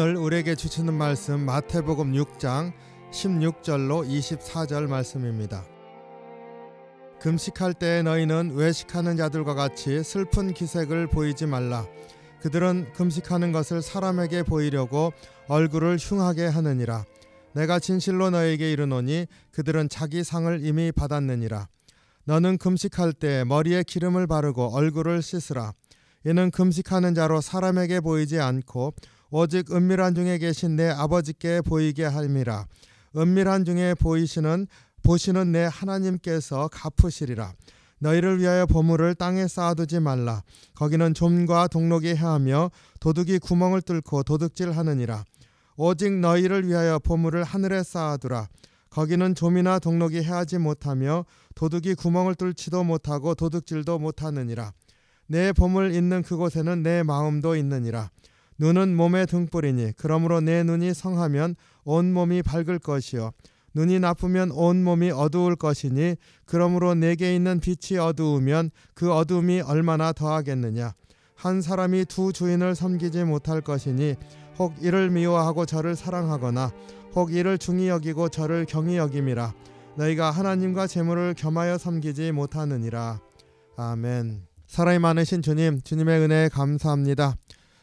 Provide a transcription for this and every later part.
오늘 우리에게 주시는 말씀 마태복음 6장 16절로 24절 말씀입니다. 금식할 때 너희는 외식하는 자들과 같이 슬픈 기색을 보이지 말라. 그들은 금식하는 것을 사람에게 보이려고 얼굴을 흉하게 하느니라. 내가 진실로 너에게 이르노니 그들은 자기 상을 이미 받았느니라. 너는 금식할 때 머리에 기름을 바르고 얼굴을 씻으라. 이는 금식하는 자로 사람에게 보이지 않고 오직 은밀한 중에 계신 내 아버지께 보이게 하리라 은밀한 중에 보이시는 보시는 내 하나님께서 갚으시리라 너희를 위하여 보물을 땅에 쌓아두지 말라 거기는 좀과 동록이 해하며 도둑이 구멍을 뚫고 도둑질하느니라 오직 너희를 위하여 보물을 하늘에 쌓아두라 거기는 좀이나 동록이 해하지 못하며 도둑이 구멍을 뚫지도 못하고 도둑질도 못하느니라 내 보물 있는 그곳에는 내 마음도 있느니라 눈은 몸의 등불이니 그러므로 내 눈이 성하면 온 몸이 밝을 것이요 눈이 나쁘면 온 몸이 어두울 것이니 그러므로 내게 있는 빛이 어두우면 그 어둠이 얼마나 더하겠느냐 한 사람이 두 주인을 섬기지 못할 것이니 혹 이를 미워하고 저를 사랑하거나 혹 이를 중히 여기고 저를 경히 여김이라 너희가 하나님과 재물을 겸하여 섬기지 못하느니라 아멘 사랑이 많으신 주님 주님의 은혜에 감사합니다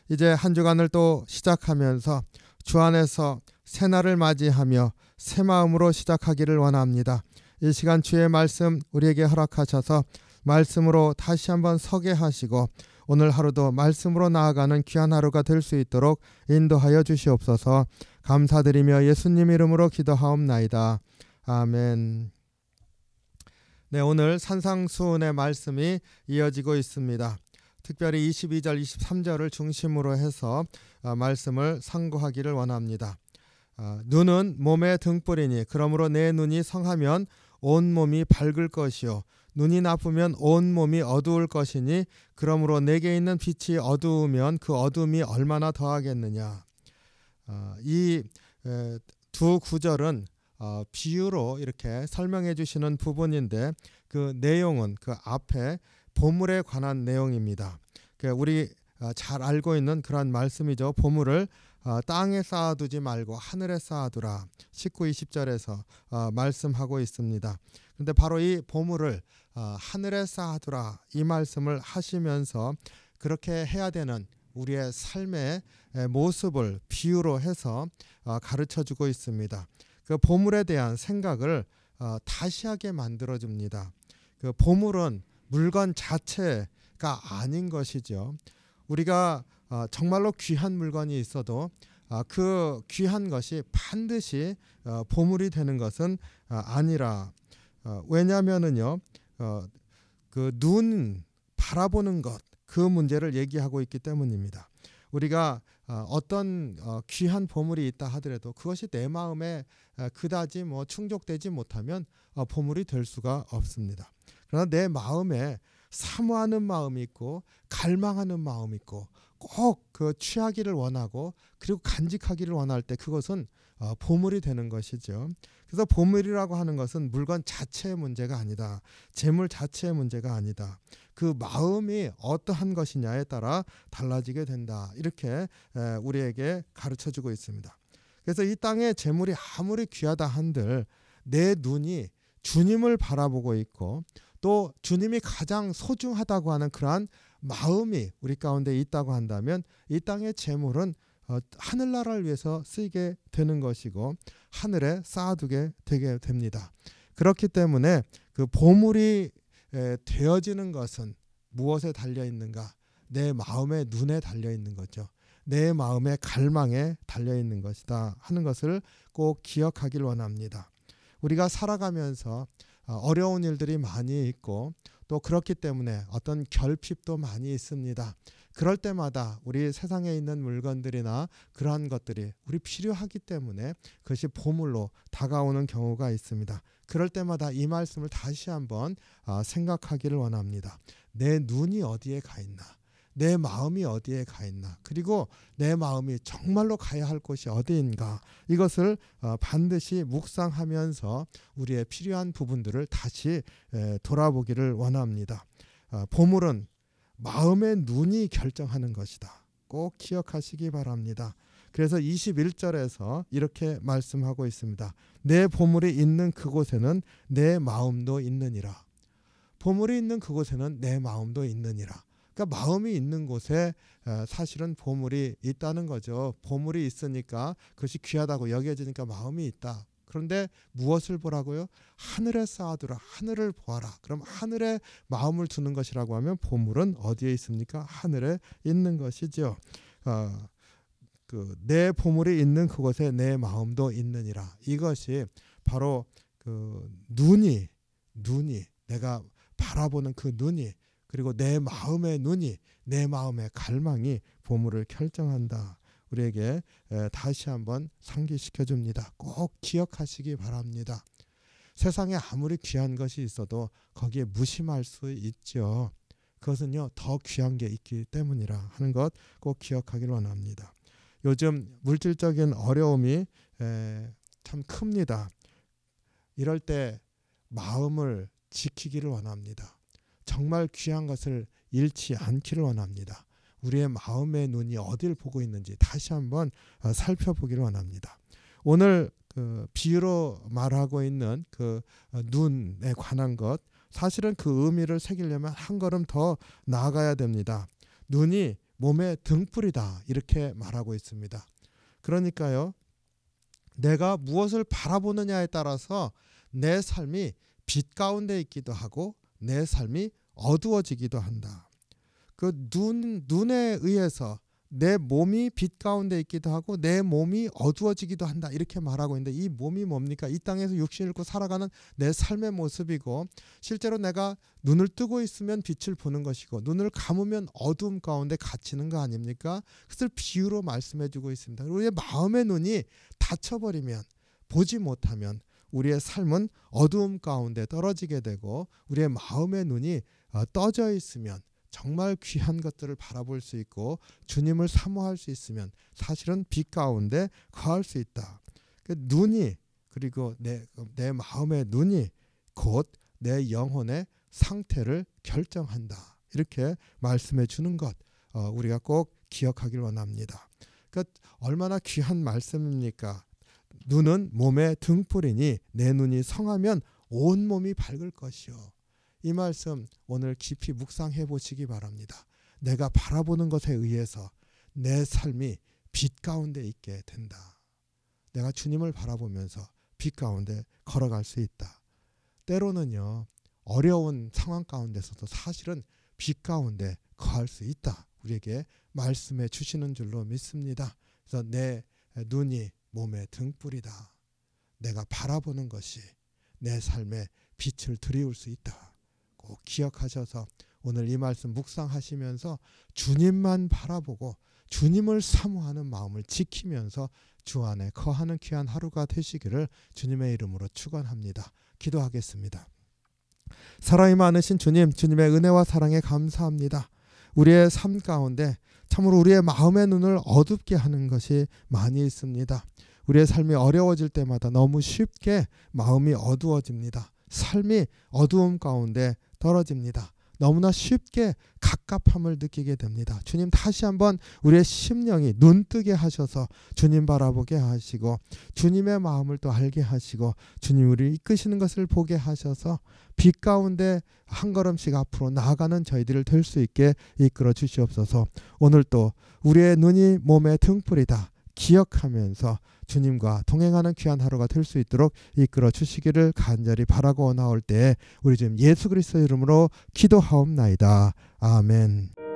이제 한 주간을 또 시작하면서 주 안에서 새날을 맞이하며 새 마음으로 시작하기를 원합니다. 이 시간 주의 말씀 우리에게 허락하셔서 말씀으로 다시 한번 서게 하시고 오늘 하루도 말씀으로 나아가는 귀한 하루가 될 수 있도록 인도하여 주시옵소서 감사드리며 예수님 이름으로 기도하옵나이다. 아멘. 네, 오늘 산상수훈의 말씀이 이어지고 있습니다. 특별히 22절, 23절을 중심으로 해서 어, 말씀을 상고하기를 원합니다. 어, 눈은 몸의 등불이니 그러므로 내 눈이 성하면 온 몸이 밝을 것이요 눈이 나쁘면 온 몸이 어두울 것이니 그러므로 내게 있는 빛이 어두우면 그 어둠이 얼마나 더하겠느냐. 어, 이두 구절은 비유로 이렇게 설명해 주시는 부분인데 그 내용은 그 앞에 보물에 관한 내용입니다. 그러니까 우리 어, 잘 알고 있는 그러 말씀이죠. 보물을 어, 땅에 쌓아두지 말고 하늘에 쌓아두라. 19, 20절에서 어, 말씀하고 있습니다. 그런데 바로 이 보물을 하늘에 쌓아두라 이 말씀을 하시면서 그렇게 해야 되는 우리의 삶의 모습을 비유로 해서 가르쳐 주고 있습니다. 그 보물에 대한 생각을 다시하게 만들어 줍니다. 그 보물은 물건 자체가 아닌 것이죠. 우리가 어, 정말로 귀한 물건이 있어도 아, 그 귀한 것이 반드시 어, 보물이 되는 것은 어, 아니라 왜냐하면은요 그 눈 바라보는 것 그 문제를 얘기하고 있기 때문입니다. 우리가 어떤 귀한 보물이 있다 하더라도 그것이 내 마음에 그다지 뭐 충족되지 못하면 보물이 될 수가 없습니다. 그러나 내 마음에 사모하는 마음이 있고 갈망하는 마음이 있고 꼭 그 취하기를 원하고 그리고 간직하기를 원할 때 그것은 어, 보물이 되는 것이죠. 그래서 보물이라고 하는 것은 물건 자체의 문제가 아니다. 재물 자체의 문제가 아니다. 그 마음이 어떠한 것이냐에 따라 달라지게 된다. 이렇게 에, 우리에게 가르쳐 주고 있습니다. 그래서 이 땅의 재물이 아무리 귀하다 한들 내 눈이 주님을 바라보고 있고 또 주님이 가장 소중하다고 하는 그러한 마음이 우리 가운데 있다고 한다면 이 땅의 재물은 어, 하늘나라를 위해서 쓰이게 되는 것이고 하늘에 쌓아두게 되게 됩니다. 그렇기 때문에 그 보물이 되어지는 것은 무엇에 달려 있는가? 내 마음의 눈에 달려 있는 거죠. 내 마음의 갈망에 달려 있는 것이다 하는 것을 꼭 기억하길 원합니다. 우리가 살아가면서 어, 어려운 일들이 많이 있고 또 그렇기 때문에 어떤 결핍도 많이 있습니다. 그럴 때마다 우리 세상에 있는 물건들이나 그러한 것들이 우리 필요하기 때문에 그것이 보물로 다가오는 경우가 있습니다. 그럴 때마다 이 말씀을 다시 한번 어, 생각하기를 원합니다. 내 눈이 어디에 가 있나? 내 마음이 어디에 가 있나 그리고 내 마음이 정말로 가야 할 곳이 어디인가 이것을 어, 반드시 묵상하면서 우리의 필요한 부분들을 다시 돌아보기를 원합니다. 어, 보물은 마음의 눈이 결정하는 것이다. 꼭 기억하시기 바랍니다. 그래서 21절에서 이렇게 말씀하고 있습니다. 내 보물이 있는 그곳에는 내 마음도 있느니라. 보물이 있는 그곳에는 내 마음도 있느니라. 그러니까 마음이 있는 곳에 어, 사실은 보물이 있다는 거죠. 보물이 있으니까 그것이 귀하다고 여겨지니까 마음이 있다. 그런데 무엇을 보라고요? 하늘에 쌓아두라. 하늘을 보아라. 그럼 하늘에 마음을 두는 것이라고 하면 보물은 어디에 있습니까? 하늘에 있는 것이죠. 어, 그내 보물이 있는 그곳에 내 마음도 있느니라. 이것이 바로 그 눈이 눈이 내가 바라보는 그 눈이 그리고 내 마음의 눈이 내 마음의 갈망이 보물을 결정한다. 우리에게 다시 한번 상기시켜 줍니다. 꼭 기억하시기 바랍니다. 세상에 아무리 귀한 것이 있어도 거기에 무심할 수 있죠. 그것은요, 더 귀한 게 있기 때문이라 하는 것 꼭 기억하길 원합니다. 요즘 물질적인 어려움이 참 큽니다. 이럴 때 마음을 지키기를 원합니다. 정말 귀한 것을 잃지 않기를 원합니다. 우리의 마음의 눈이 어딜 보고 있는지 다시 한번 어, 살펴보기를 원합니다. 오늘 그 비유로 말하고 있는 그 어, 눈에 관한 것 사실은 그 의미를 새기려면 한 걸음 더 나아가야 됩니다. 눈이 몸의 등불이다 이렇게 말하고 있습니다. 그러니까요. 내가 무엇을 바라보느냐에 따라서 내 삶이 빛 가운데 있기도 하고 내 삶이 어두워지기도 한다. 그 눈, 눈에 의해서 내 몸이 빛 가운데 있기도 하고 내 몸이 어두워지기도 한다. 이렇게 말하고 있는데 이 몸이 뭡니까? 이 땅에서 육신을 입고 살아가는 내 삶의 모습이고 실제로 내가 눈을 뜨고 있으면 빛을 보는 것이고 눈을 감으면 어둠 가운데 갇히는 거 아닙니까? 그것을 비유로 말씀해 주고 있습니다. 우리의 마음의 눈이 닫혀버리면 보지 못하면 우리의 삶은 어두움 가운데 떨어지게 되고 우리의 마음의 눈이 어, 떠져 있으면 정말 귀한 것들을 바라볼 수 있고 주님을 사모할 수 있으면 사실은 빛 가운데 거할 수 있다. 그 눈이 그리고 내, 내 마음의 눈이 곧 내 영혼의 상태를 결정한다. 이렇게 말씀해 주는 것 어, 우리가 꼭 기억하길 원합니다. 그 얼마나 귀한 말씀입니까? 눈은 몸의 등불이니 내 눈이 성하면 온 몸이 밝을 것이요. 이 말씀 오늘 깊이 묵상해 보시기 바랍니다. 내가 바라보는 것에 의해서 내 삶이 빛 가운데 있게 된다. 내가 주님을 바라보면서 빛 가운데 걸어갈 수 있다. 때로는요, 어려운 상황 가운데서도 사실은 빛 가운데 거할 수 있다. 우리에게 말씀해 주시는 줄로 믿습니다. 그래서 내 눈이 몸의 등불이다. 내가 바라보는 것이 내 삶에 빛을 드리울 수 있다. 꼭 기억하셔서 오늘 이 말씀 묵상하시면서 주님만 바라보고 주님을 사모하는 마음을 지키면서 주 안에 거하는 귀한 하루가 되시기를 주님의 이름으로 축원합니다. 기도하겠습니다. 사랑이 많으신 주님, 주님의 은혜와 사랑에 감사합니다. 우리의 삶 가운데 참으로 우리의 마음의 눈을 어둡게 하는 것이 많이 있습니다. 우리의 삶이 어려워질 때마다 너무 쉽게 마음이 어두워집니다. 삶이 어두움 가운데 떨어집니다. 너무나 쉽게 갑갑함을 느끼게 됩니다. 주님 다시 한번 우리의 심령이 눈뜨게 하셔서 주님 바라보게 하시고 주님의 마음을 또 알게 하시고 주님 우리를 이끄시는 것을 보게 하셔서 빛 가운데 한 걸음씩 앞으로 나아가는 저희들을 될 수 있게 이끌어 주시옵소서. 오늘 또 우리의 눈이 몸의 등불이다. 기억하면서 주님과 동행하는 귀한 하루가 될 수 있도록 이끌어 주시기를 간절히 바라고 나올 때 우리 지금 예수 그리스도 이름으로 기도하옵나이다. 아멘.